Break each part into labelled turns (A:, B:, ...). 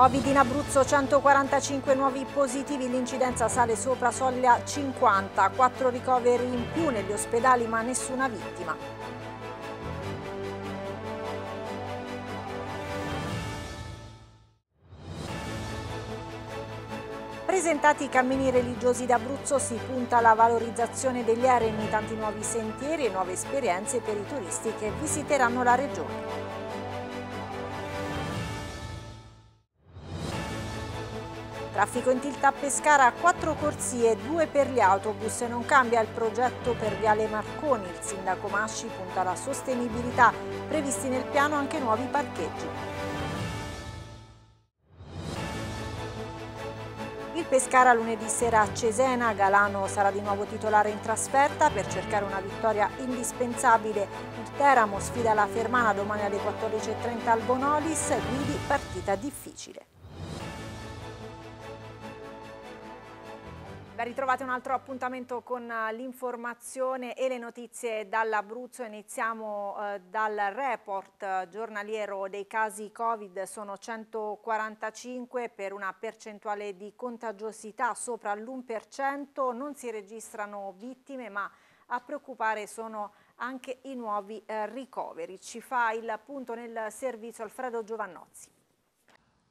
A: Covid in Abruzzo 145 nuovi positivi, l'incidenza sale sopra soglia
B: 50, 4 ricoveri in più negli ospedali ma nessuna vittima. Presentati i cammini religiosi d'Abruzzo si punta alla valorizzazione degli eremi, tanti nuovi sentieri e nuove esperienze per i turisti che visiteranno la regione. Traffico in tilt a Pescara quattro corsie, due per gli autobus, non cambia il progetto per Viale Marconi. Il sindaco Masci punta alla sostenibilità, previsti nel piano anche nuovi parcheggi. Il Pescara lunedì sera a Cesena, Galano sarà di nuovo titolare in trasferta per cercare una vittoria indispensabile. Il Teramo sfida la Fermana domani alle 14.30 al Bonolis, quindi partita
C: difficile.
B: Ben ritrovate un altro appuntamento con eh, l'informazione e le notizie dall'Abruzzo. Iniziamo eh, dal report eh, giornaliero dei casi Covid. Sono 145 per una percentuale di contagiosità sopra l'1%. Non si registrano vittime ma a preoccupare sono anche i nuovi eh, ricoveri. Ci fa il punto nel servizio Alfredo Giovannozzi.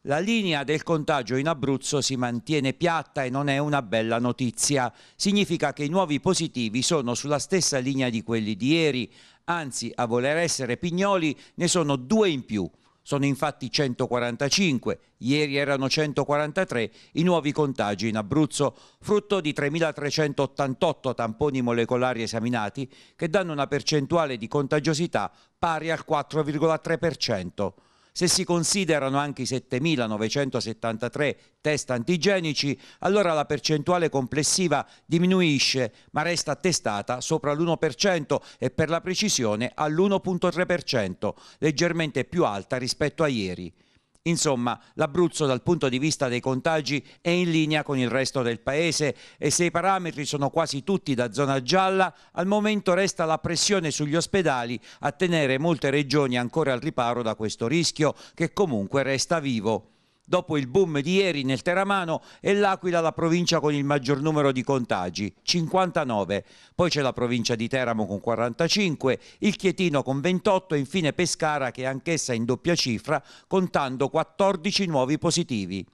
D: La linea del contagio in Abruzzo si mantiene piatta e non è una bella notizia. Significa che i nuovi positivi sono sulla stessa linea di quelli di ieri, anzi a voler essere pignoli ne sono due in più. Sono infatti 145, ieri erano 143 i nuovi contagi in Abruzzo, frutto di 3.388 tamponi molecolari esaminati che danno una percentuale di contagiosità pari al 4,3%. Se si considerano anche i 7.973 test antigenici, allora la percentuale complessiva diminuisce, ma resta attestata sopra l'1% e per la precisione all'1.3%, leggermente più alta rispetto a ieri. Insomma, l'Abruzzo dal punto di vista dei contagi è in linea con il resto del paese e se i parametri sono quasi tutti da zona gialla, al momento resta la pressione sugli ospedali a tenere molte regioni ancora al riparo da questo rischio che comunque resta vivo. Dopo il boom di ieri nel Teramano è l'Aquila la provincia con il maggior numero di contagi, 59. Poi c'è la provincia di Teramo con 45, il Chietino con 28 e infine Pescara che è anch'essa in doppia cifra contando 14 nuovi positivi.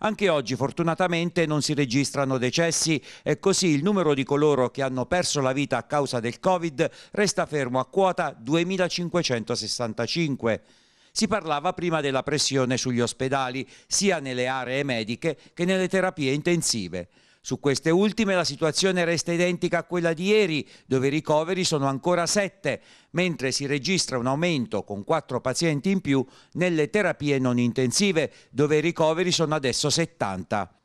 D: Anche oggi fortunatamente non si registrano decessi e così il numero di coloro che hanno perso la vita a causa del Covid resta fermo a quota 2565. Si parlava prima della pressione sugli ospedali, sia nelle aree mediche che nelle terapie intensive. Su queste ultime la situazione resta identica a quella di ieri, dove i ricoveri sono ancora 7, mentre si registra un aumento con 4 pazienti in più nelle terapie non intensive, dove i ricoveri sono adesso 70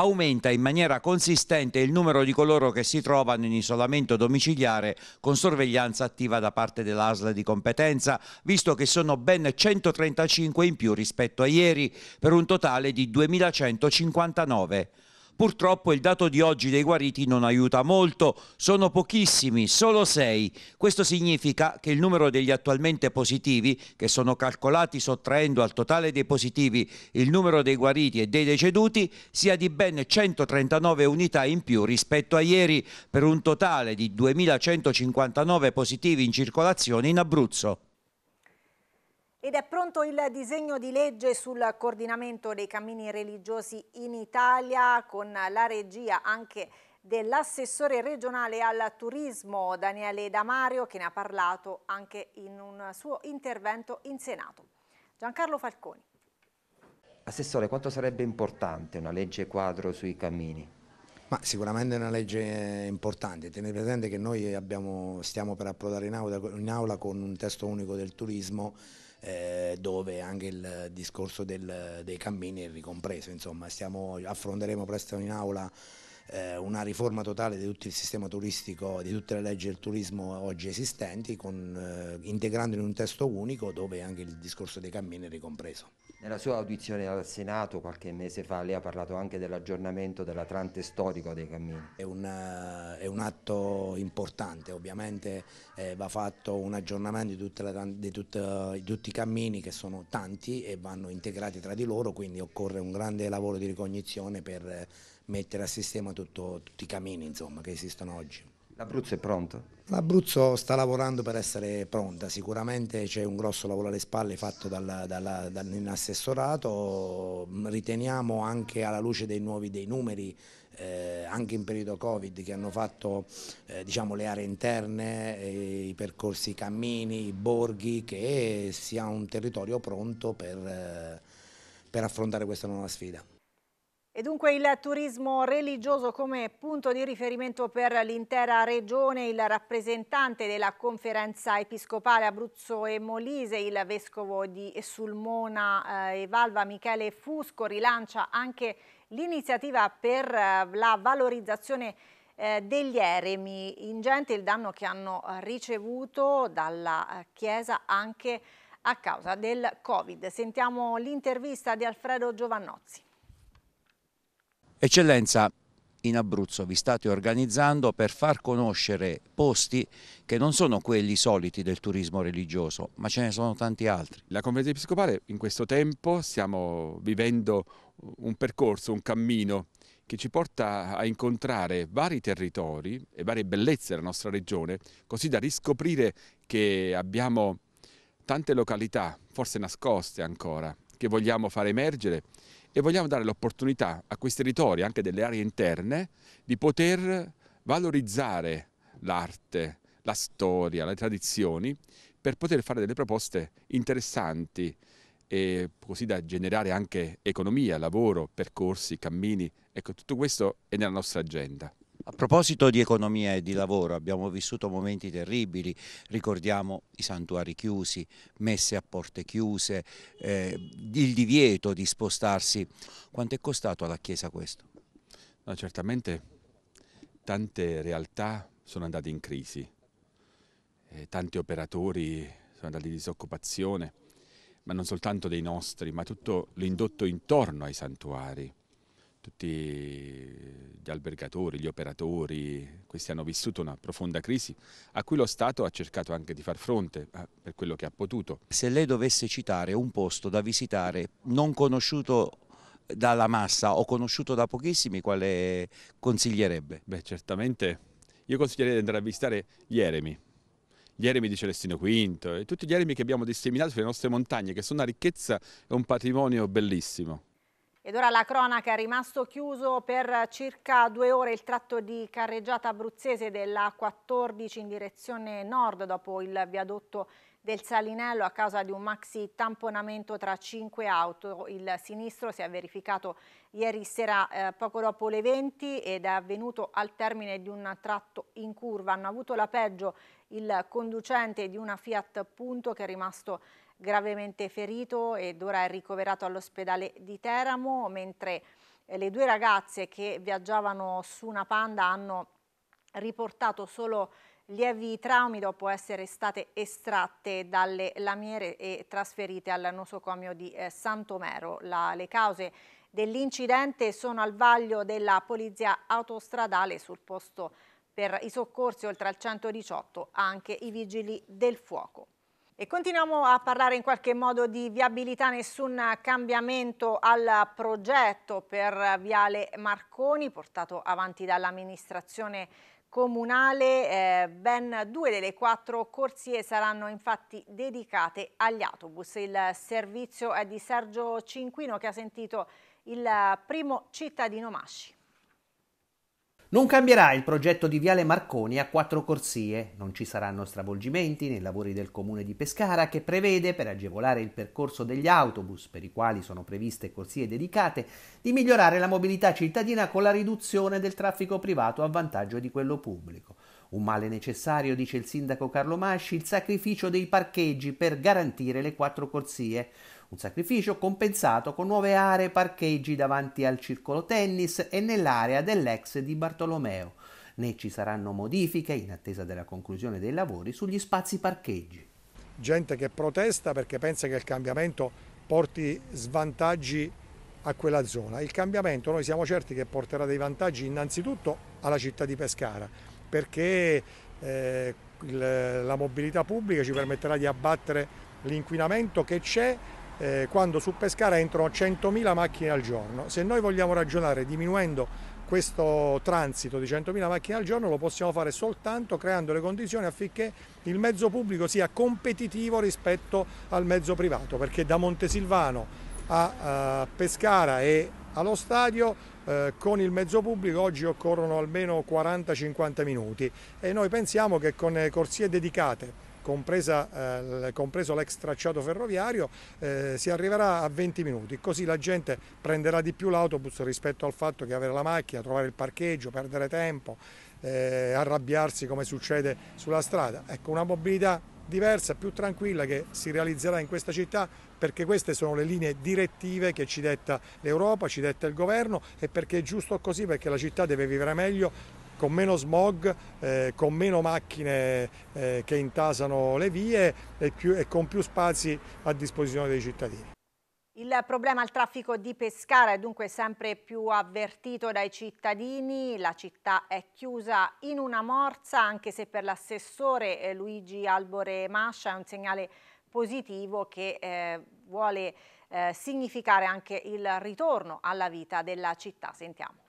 D: aumenta in maniera consistente il numero di coloro che si trovano in isolamento domiciliare con sorveglianza attiva da parte dell'ASL di competenza, visto che sono ben 135 in più rispetto a ieri, per un totale di 2159. Purtroppo il dato di oggi dei guariti non aiuta molto, sono pochissimi, solo 6. Questo significa che il numero degli attualmente positivi, che sono calcolati sottraendo al totale dei positivi il numero dei guariti e dei deceduti, sia di ben 139 unità in più rispetto a ieri, per un totale di 2.159 positivi in circolazione in Abruzzo.
B: Ed è pronto il disegno di legge sul coordinamento dei cammini religiosi in Italia con la regia anche dell'assessore regionale al turismo Daniele Damario che ne ha parlato anche in un suo intervento in Senato. Giancarlo Falconi.
E: Assessore, quanto sarebbe importante una legge quadro sui cammini? Ma sicuramente è una legge importante, tenete presente che noi abbiamo, stiamo per approdare in aula, in aula con un testo unico del turismo eh, dove anche il discorso del, dei cammini è ricompreso. Insomma, stiamo, affronteremo presto in aula eh, una riforma totale di tutto il sistema turistico, di tutte le leggi del turismo oggi esistenti, con, eh, integrando in un testo unico dove anche il discorso dei cammini è ricompreso.
F: Nella sua audizione al Senato qualche mese fa lei ha parlato anche dell'aggiornamento dell'Atlante storico dei cammini. È
E: un, eh, è un atto importante, ovviamente eh, va fatto un aggiornamento di, la, di, tutta, di, tutti i cammini che sono tanti e vanno integrati tra di loro, quindi occorre un grande lavoro di ricognizione per eh, mettere a sistema tutto, tutti i cammini insomma, che esistono oggi. L'Abruzzo è pronto?
G: L'Abruzzo
E: sta lavorando per essere pronta, sicuramente c'è un grosso lavoro alle spalle fatto dall'assessorato, riteniamo anche alla luce dei nuovi dei numeri eh, anche in periodo Covid che hanno fatto eh, diciamo, le aree interne, eh, i percorsi, i cammini, i borghi, che sia un territorio pronto per, eh, per affrontare questa nuova sfida.
B: E dunque il turismo religioso come punto di riferimento per l'intera regione, il rappresentante della conferenza episcopale Abruzzo e Molise, il vescovo di Sulmona e eh, Valva Michele Fusco, rilancia anche l'iniziativa per eh, la valorizzazione eh, degli eremi, ingente il danno che hanno ricevuto dalla Chiesa anche a causa del Covid. Sentiamo l'intervista di Alfredo Giovannozzi.
D: Eccellenza, in Abruzzo vi state organizzando per far conoscere posti che non sono quelli soliti del turismo religioso, ma ce ne sono tanti altri. La conferenza episcopale in questo tempo stiamo
A: vivendo un percorso, un cammino che ci porta a incontrare vari territori e varie bellezze della nostra regione, così da riscoprire che abbiamo tante località, forse nascoste ancora, che vogliamo far emergere e vogliamo dare l'opportunità a questi territori, anche delle aree interne, di poter valorizzare l'arte, la storia, le tradizioni, per poter fare delle proposte interessanti e così da generare anche economia, lavoro, percorsi, cammini. Ecco, tutto questo è nella nostra agenda.
D: A proposito di economia e di lavoro, abbiamo vissuto momenti terribili, ricordiamo i santuari chiusi, messe a porte chiuse, eh, il divieto di spostarsi. Quanto è costato alla Chiesa questo? No, certamente
A: tante realtà sono andate in crisi, eh, tanti operatori sono andati in disoccupazione, ma non soltanto dei nostri, ma tutto l'indotto intorno ai santuari tutti gli albergatori, gli operatori, questi hanno vissuto una profonda crisi a cui lo Stato ha cercato anche di far fronte
D: eh, per quello che ha potuto. Se lei dovesse citare un posto da visitare non conosciuto dalla massa o conosciuto da pochissimi, quale consiglierebbe? Beh,
A: certamente io consiglierei di andare a visitare gli eremi, gli eremi di Celestino V e tutti gli eremi che abbiamo disseminato sulle nostre montagne, che sono una ricchezza e un patrimonio bellissimo.
B: Ed ora la cronaca è rimasto chiuso per circa due ore il tratto di carreggiata abruzzese della 14 in direzione nord dopo il viadotto del Salinello a causa di un maxi tamponamento tra cinque auto. Il sinistro si è verificato ieri sera eh, poco dopo le 20 ed è avvenuto al termine di un tratto in curva. Hanno avuto la peggio il conducente di una Fiat Punto che è rimasto gravemente ferito ed ora è ricoverato all'ospedale di Teramo, mentre eh, le due ragazze che viaggiavano su una panda hanno riportato solo lievi traumi dopo essere state estratte dalle lamiere e trasferite al nosocomio di eh, Santomero. le cause dell'incidente sono al vaglio della polizia autostradale sul posto per i soccorsi oltre al 118 anche i vigili del fuoco. E continuiamo a parlare in qualche modo di viabilità, nessun cambiamento al progetto per Viale Marconi portato avanti dall'amministrazione comunale. Eh, ben due delle quattro corsie saranno infatti dedicate agli autobus. Il servizio è di Sergio Cinquino che ha sentito il primo cittadino Masci.
H: Non cambierà il progetto di Viale Marconi a quattro corsie, non ci saranno stravolgimenti nei lavori del comune di Pescara che prevede, per agevolare il percorso degli autobus per i quali sono previste corsie dedicate, di migliorare la mobilità cittadina con la riduzione del traffico privato a vantaggio di quello pubblico. Un male necessario, dice il sindaco Carlo Masci, il sacrificio dei parcheggi per garantire le quattro corsie. Un sacrificio compensato con nuove aree e parcheggi davanti al circolo tennis e nell'area dell'ex di Bartolomeo. Né ci saranno modifiche in attesa della conclusione dei lavori sugli spazi parcheggi.
I: Gente che protesta perché pensa che il cambiamento porti svantaggi a quella zona. Il cambiamento noi siamo certi che porterà dei vantaggi innanzitutto alla città di Pescara perché eh, la mobilità pubblica ci permetterà di abbattere l'inquinamento che c'è eh, quando su Pescara entrano 100.000 macchine al giorno. Se noi vogliamo ragionare diminuendo questo transito di 100.000 macchine al giorno lo possiamo fare soltanto creando le condizioni affinché il mezzo pubblico sia competitivo rispetto al mezzo privato, perché da Montesilvano a eh, Pescara e allo stadio eh, con il mezzo pubblico oggi occorrono almeno 40-50 minuti e noi pensiamo che con corsie dedicate compresa, eh, compreso l'ex tracciato ferroviario, eh, si arriverà a 20 minuti, così la gente prenderà di più l'autobus rispetto al fatto che avere la macchina, trovare il parcheggio, perdere tempo, eh, arrabbiarsi come succede sulla strada. Ecco, una mobilità diversa, più tranquilla che si realizzerà in questa città perché queste sono le linee direttive che ci detta l'Europa, ci detta il governo e perché è giusto così, perché la città deve vivere meglio con meno smog, eh, con meno macchine eh, che intasano le vie e, più, e con più spazi a disposizione dei cittadini.
B: Il problema al traffico di Pescara è dunque sempre più avvertito dai cittadini, la città è chiusa in una morsa anche se per l'assessore eh, Luigi Albore Mascia è un segnale positivo che eh, vuole eh, significare anche il ritorno alla vita della città. Sentiamo.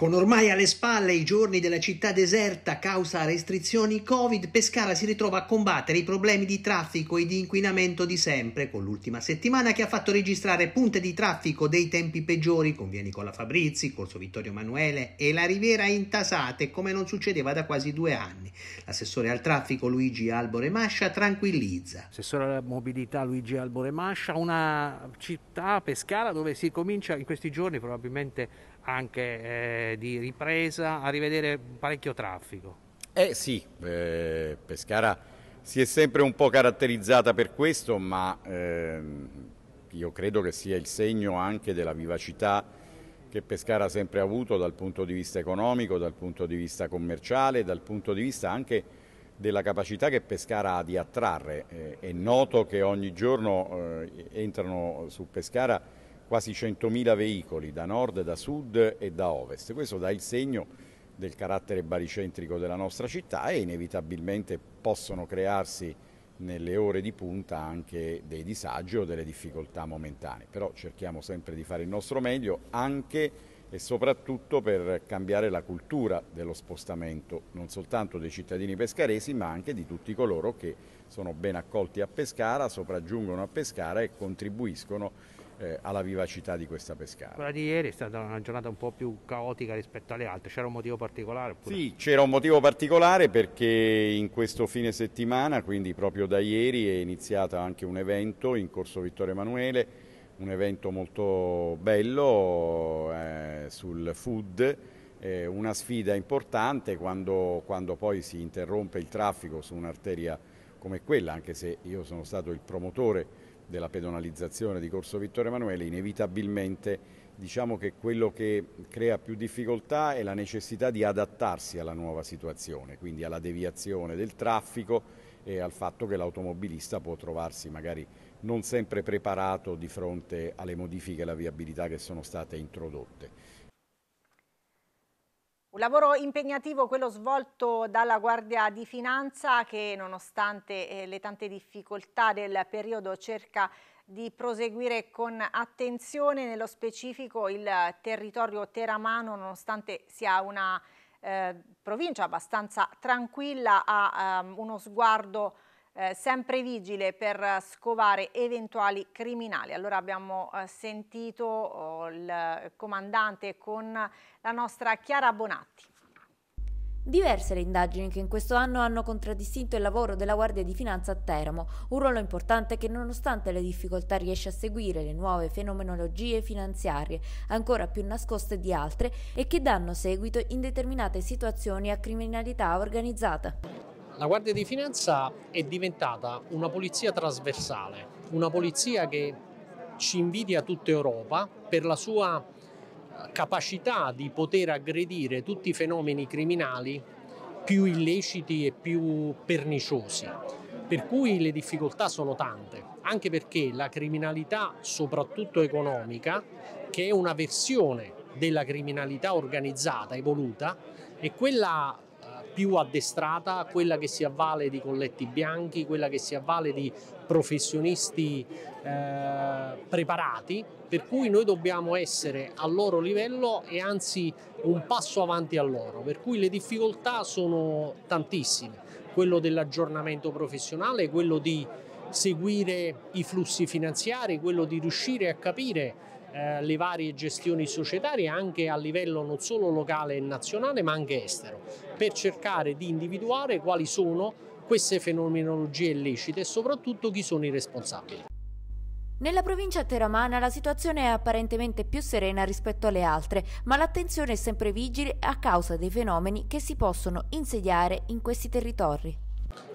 H: Con ormai alle spalle i giorni della città deserta causa restrizioni Covid, Pescara si ritrova a combattere i problemi di traffico e di inquinamento di sempre, con l'ultima settimana che ha fatto registrare punte di traffico dei tempi peggiori, con via Nicola Fabrizi, Corso Vittorio Emanuele e la Riviera intasate, come non succedeva da quasi due anni. L'assessore al traffico Luigi Albore Mascia tranquillizza. Assessore alla mobilità Luigi Albore Mascia, una città, Pescara, dove si comincia in questi giorni probabilmente anche eh, di ripresa, a rivedere parecchio traffico.
J: Eh sì, eh, Pescara si è sempre un po' caratterizzata per questo, ma ehm, io credo che sia il segno anche della vivacità che Pescara ha sempre avuto dal punto di vista economico, dal punto di vista commerciale, dal punto di vista anche della capacità che Pescara ha di attrarre. Eh, è noto che ogni giorno eh, entrano su Pescara quasi 100.000 veicoli da nord, da sud e da ovest. Questo dà il segno del carattere baricentrico della nostra città e inevitabilmente possono crearsi nelle ore di punta anche dei disagi o delle difficoltà momentanee. Però cerchiamo sempre di fare il nostro meglio anche e soprattutto per cambiare la cultura dello spostamento, non soltanto dei cittadini pescaresi, ma anche di tutti coloro che sono ben accolti a Pescara, sopraggiungono a Pescara e contribuiscono eh, alla vivacità di questa pescata.
H: Quella di ieri è stata una giornata un po' più caotica rispetto alle altre, c'era un motivo particolare? Oppure?
J: Sì, c'era un motivo particolare perché in questo fine settimana, quindi proprio da ieri, è iniziato anche un evento in Corso Vittorio Emanuele, un evento molto bello eh, sul food, eh, una sfida importante quando, quando, poi si interrompe il traffico su un'arteria come quella, anche se io sono stato il promotore della pedonalizzazione di Corso Vittorio Emanuele, inevitabilmente diciamo che quello che crea più difficoltà è la necessità di adattarsi alla nuova situazione, quindi alla deviazione del traffico e al fatto che l'automobilista può trovarsi magari non sempre preparato di fronte alle modifiche alla viabilità che sono state introdotte.
B: Un lavoro impegnativo quello svolto dalla Guardia di Finanza che nonostante eh, le tante difficoltà del periodo cerca di proseguire con attenzione nello specifico il territorio teramano nonostante sia una eh, provincia abbastanza tranquilla ha um, uno sguardo eh, sempre vigile per scovare eventuali criminali. Allora abbiamo eh, sentito oh, il comandante con la nostra Chiara Bonatti. Diverse le indagini che in questo anno hanno contraddistinto il lavoro della Guardia di Finanza a Teramo, un ruolo importante che nonostante le difficoltà riesce a seguire le nuove fenomenologie finanziarie, ancora più nascoste di altre, e che danno seguito in determinate situazioni a
G: criminalità organizzata.
C: La Guardia di Finanza è diventata una polizia trasversale, una polizia che ci invidia tutta Europa per la sua eh, capacità di poter aggredire tutti i fenomeni criminali più illeciti e più perniciosi. Per cui le difficoltà sono tante, anche perché la criminalità, soprattutto economica, che è una versione della criminalità organizzata, evoluta, è quella più addestrata, quella che si avvale di colletti bianchi, quella che si avvale di professionisti eh, preparati, per cui noi dobbiamo essere al loro livello e anzi un passo avanti a loro, per cui le difficoltà sono tantissime, quello dell'aggiornamento professionale, quello di seguire i flussi finanziari, quello di riuscire a capire eh, le varie gestioni societarie anche a livello non solo locale e nazionale ma anche estero per cercare di individuare quali sono queste fenomenologie illecite e soprattutto chi sono i responsabili.
B: Nella provincia teramana la situazione è apparentemente più serena rispetto alle altre, ma l'attenzione è sempre vigile a causa dei fenomeni che si possono insediare in questi territori.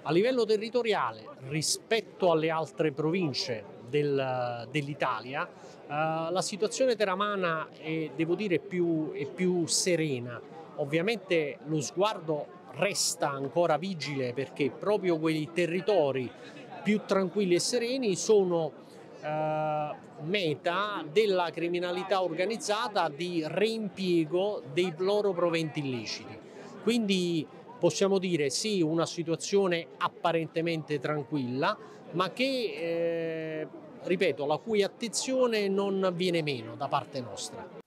C: A livello territoriale, rispetto alle altre province, del, dell'Italia, eh, la situazione teramana è, devo dire, più, è più serena. Ovviamente lo sguardo resta ancora vigile perché proprio quei territori più tranquilli e sereni sono eh, meta della criminalità organizzata di reimpiego dei loro proventi illeciti. Quindi possiamo dire sì una situazione apparentemente tranquilla, ma che, eh, ripeto, la cui attenzione non viene meno da parte nostra.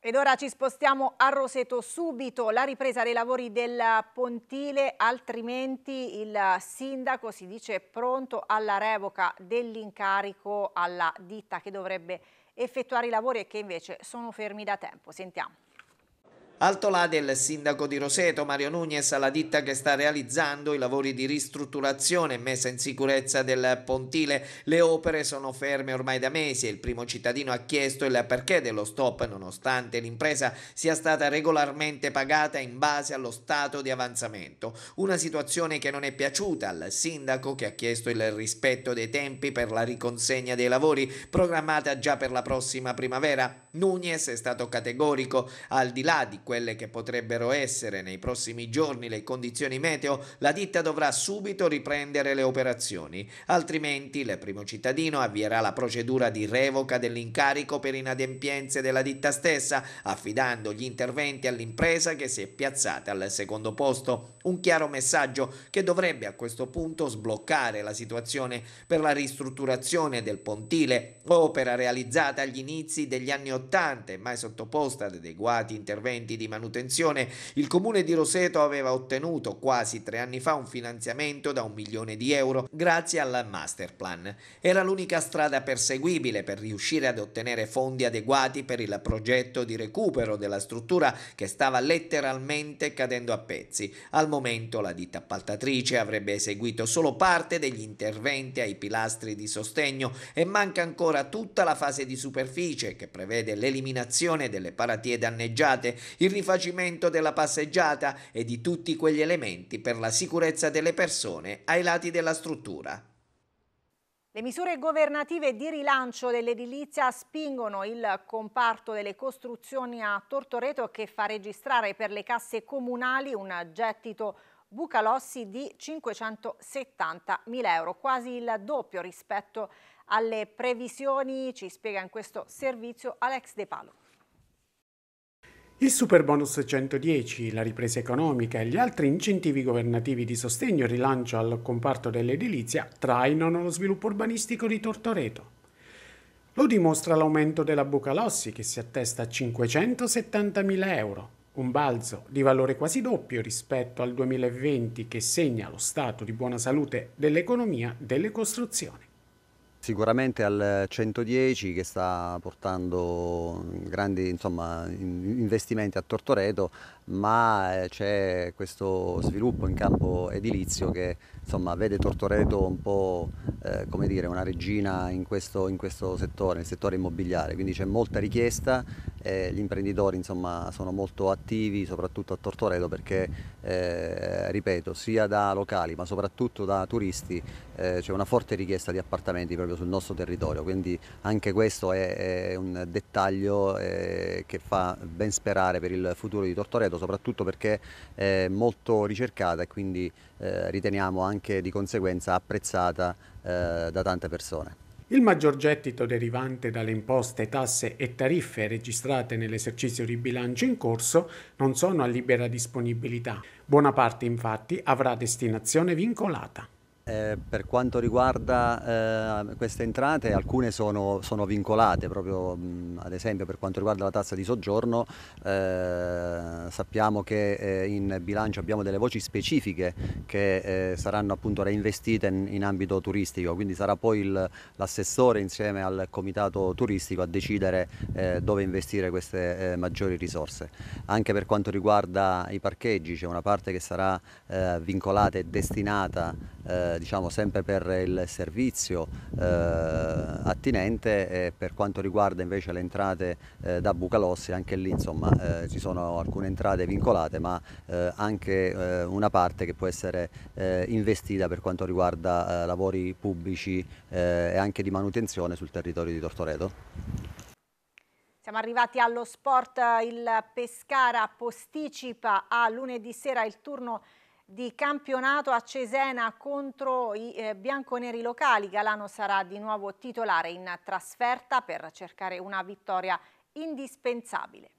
B: Ed ora ci spostiamo a Roseto subito, la ripresa dei lavori del pontile, altrimenti il sindaco si dice pronto alla revoca dell'incarico alla ditta che dovrebbe effettuare i lavori e che invece sono fermi da tempo. Sentiamo.
G: Alto là del sindaco di Roseto Mario Nunez alla ditta che sta realizzando i lavori di ristrutturazione e messa in sicurezza del pontile. Le opere sono ferme ormai da mesi e il primo cittadino ha chiesto il perché dello stop nonostante l'impresa sia stata regolarmente pagata in base allo stato di avanzamento. Una situazione che non è piaciuta al sindaco che ha chiesto il rispetto dei tempi per la riconsegna dei lavori programmata già per la prossima primavera. Nunez è stato categorico al di là di quelle che potrebbero essere nei prossimi giorni le condizioni meteo, la ditta dovrà subito riprendere le operazioni, altrimenti il primo cittadino avvierà la procedura di revoca dell'incarico per inadempienze della ditta stessa, affidando gli interventi all'impresa che si è piazzata al secondo posto. Un chiaro messaggio che dovrebbe a questo punto sbloccare la situazione per la ristrutturazione del pontile, opera realizzata agli inizi degli anni Ottanta e mai sottoposta ad adeguati interventi di manutenzione, il comune di Roseto aveva ottenuto quasi tre anni fa un finanziamento da un milione di euro grazie al master plan. Era l'unica strada perseguibile per riuscire ad ottenere fondi adeguati per il progetto di recupero della struttura che stava letteralmente cadendo a pezzi. Al momento la ditta appaltatrice avrebbe eseguito solo parte degli interventi ai pilastri di sostegno e manca ancora tutta la fase di superficie che prevede l'eliminazione delle paratie danneggiate, il il rifacimento della passeggiata e di tutti quegli elementi per la sicurezza delle persone ai lati della struttura.
B: Le misure governative di rilancio dell'edilizia spingono il comparto delle costruzioni a Tortoreto che fa registrare per le casse comunali un gettito Bucalossi di 570 mila euro, quasi il doppio rispetto alle previsioni, ci spiega in questo servizio Alex De Palo.
C: Il super bonus 110, la ripresa economica e gli altri incentivi governativi di sostegno e rilancio al comparto dell'edilizia trainano lo sviluppo urbanistico di Tortoreto. Lo dimostra l'aumento della Bucalossi che si attesta a 570.000 euro, un balzo di valore quasi doppio rispetto al 2020 che segna lo stato di buona salute dell'economia delle costruzioni
F: sicuramente al 110 che sta portando grandi insomma, investimenti a Tortoreto ma eh, c'è questo sviluppo in campo edilizio che insomma, vede Tortoreto un po' eh, come dire, una regina in questo, in questo, settore, nel settore immobiliare, quindi c'è molta richiesta, eh, gli imprenditori insomma, sono molto attivi soprattutto a Tortoreto perché, eh, ripeto, sia da locali ma soprattutto da turisti eh, c'è una forte richiesta di appartamenti proprio sul nostro territorio, quindi anche questo è, è un dettaglio eh, che fa ben sperare per il futuro di Tortoreto soprattutto perché è molto ricercata e quindi eh, riteniamo anche di conseguenza apprezzata eh, da tante persone.
C: Il maggior gettito derivante dalle imposte, tasse e tariffe registrate nell'esercizio di bilancio in corso non sono a libera disponibilità. Buona parte infatti avrà destinazione vincolata. Eh, per quanto riguarda
F: eh, queste entrate, alcune sono, sono vincolate, proprio mh, ad esempio per quanto riguarda la tassa di soggiorno, eh, sappiamo che eh, in bilancio abbiamo delle voci specifiche che eh, saranno appunto reinvestite in, in, ambito turistico, quindi sarà poi l'assessore insieme al comitato turistico a decidere eh, dove investire queste maggiori risorse. Anche per quanto riguarda i parcheggi c'è una parte che sarà vincolata e destinata eh, diciamo sempre per il servizio eh, attinente e per quanto riguarda invece le entrate eh, da Bucalossi anche lì insomma eh, ci sono alcune entrate vincolate ma eh, anche una parte che può essere investita per quanto riguarda lavori pubblici e anche di manutenzione sul territorio di Tortoreto.
B: Siamo arrivati allo sport, il Pescara posticipa a lunedì sera il turno di campionato a Cesena contro i eh, bianconeri locali. Galano sarà di nuovo titolare in trasferta per cercare una vittoria indispensabile.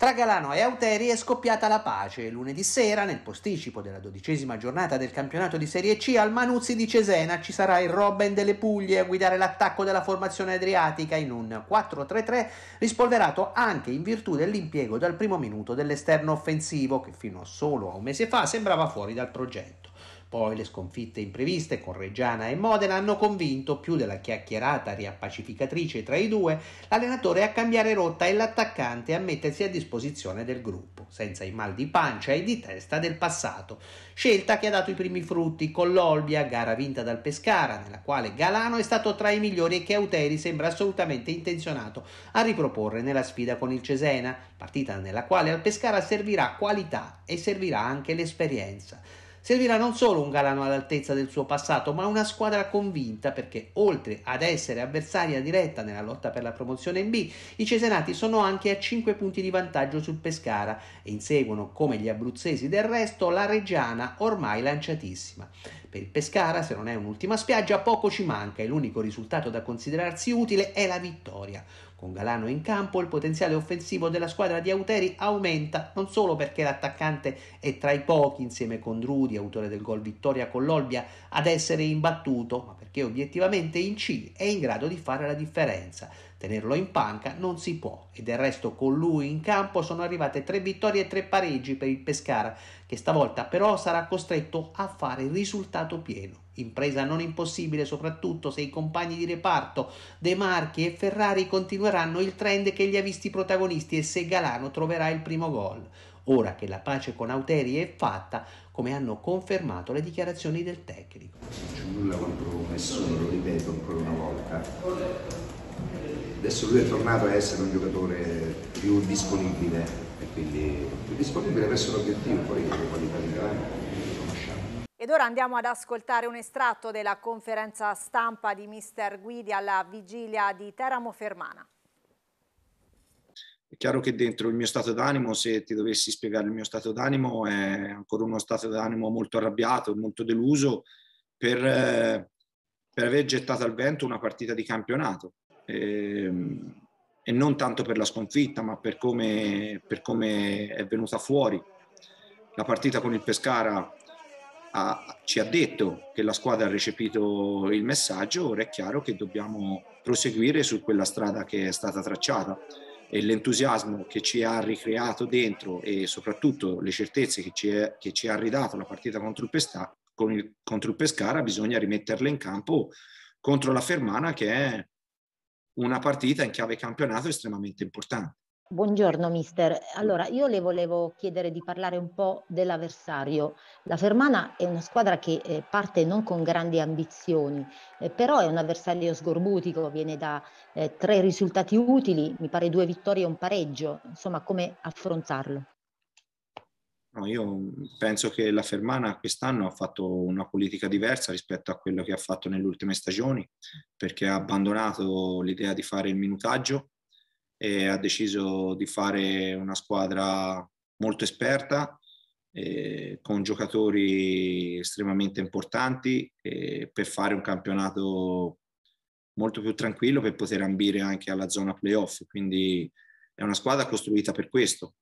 H: Tra Galano e Auteri è scoppiata la pace. Lunedì sera, nel posticipo della dodicesima giornata del campionato di Serie C, al Manuzzi di Cesena ci sarà il Robben delle Puglie a guidare l'attacco della formazione adriatica in un 4-3-3 rispolverato anche in virtù dell'impiego dal primo minuto dell'esterno offensivo che fino a solo a un mese fa sembrava fuori dal progetto. Poi le sconfitte impreviste con Reggiana e Modena hanno convinto, più della chiacchierata riappacificatrice tra i due, l'allenatore a cambiare rotta e l'attaccante a mettersi a disposizione del gruppo, senza i mal di pancia e di testa del passato. Scelta che ha dato i primi frutti con l'Olbia, gara vinta dal Pescara, nella quale Galano è stato tra i migliori e che Auteri sembra assolutamente intenzionato a riproporre nella sfida con il Cesena, partita nella quale al Pescara servirà qualità e servirà anche l'esperienza. Servirà non solo un Galano all'altezza del suo passato, ma una squadra convinta perché, oltre ad essere avversaria diretta nella lotta per la promozione in B, i Cesenati sono anche a 5 punti di vantaggio sul Pescara e inseguono, come gli abruzzesi del resto, la Reggiana ormai lanciatissima. Per il Pescara, se non è un'ultima spiaggia, poco ci manca e l'unico risultato da considerarsi utile è la vittoria. Con Galano in campo il potenziale offensivo della squadra di Auteri aumenta non solo perché l'attaccante è tra i pochi insieme con Drudi, autore del gol vittoria con l'Olbia, ad essere imbattuto, ma perché obiettivamente in C è in grado di fare la differenza. Tenerlo in panca non si può e del resto con lui in campo sono arrivate tre vittorie e tre pareggi per il Pescara che stavolta però sarà costretto a fare il risultato pieno. Impresa non impossibile soprattutto se i compagni di reparto De Marchi e Ferrari continueranno il trend che li ha visti protagonisti e se Galano troverà il primo gol. Ora che la pace con Auteri è fatta, come hanno confermato le dichiarazioni del tecnico. Non
D: c'è nulla contro
K: nessuno, lo ripeto ancora una volta. Adesso lui è tornato a essere un giocatore più disponibile quindi è disponibile verso l'obiettivo, poi la qualità di Milano
B: conosciamo. Ed ora andiamo ad ascoltare un estratto della conferenza stampa di Mister Guidi alla vigilia di Teramo Fermana.
K: È chiaro che dentro il mio stato d'animo, se ti dovessi spiegare il mio stato d'animo, è ancora uno stato d'animo molto arrabbiato, molto deluso per, eh, per aver gettato al vento una partita di campionato. E, ehm, e non tanto per la sconfitta, ma per come, per come è venuta fuori. La partita con il Pescara ha, ci ha detto che la squadra ha recepito il messaggio, ora è chiaro che dobbiamo proseguire su quella strada che è stata tracciata e l'entusiasmo che ci ha ricreato dentro e soprattutto le certezze che ci, è, che ci ha ridato la partita contro il, Pesta, il, contro il Pescara bisogna rimetterle in campo contro la Fermana che è una partita in chiave campionato estremamente importante.
B: Buongiorno mister, allora io le volevo chiedere di parlare un po' dell'avversario. La Fermana è una squadra che eh, parte non con grandi ambizioni, eh, però è un avversario sgorbutico, viene da eh, tre risultati utili, mi pare due vittorie e un pareggio, insomma come affrontarlo?
K: No, io penso che la Fermana quest'anno ha fatto una politica diversa rispetto a quello che ha fatto nelle ultime stagioni, perché ha abbandonato l'idea di fare il minutaggio e ha deciso di fare una squadra molto esperta, eh, con giocatori estremamente importanti eh, per fare un campionato molto più tranquillo per poter ambire anche alla zona playoff. Quindi è una squadra costruita per questo.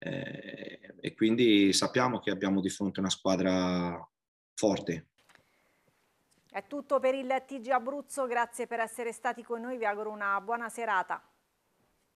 K: Eh, e quindi sappiamo che abbiamo di fronte una squadra forte.
B: È tutto per il TG Abruzzo, grazie per essere stati con noi, vi auguro una buona serata.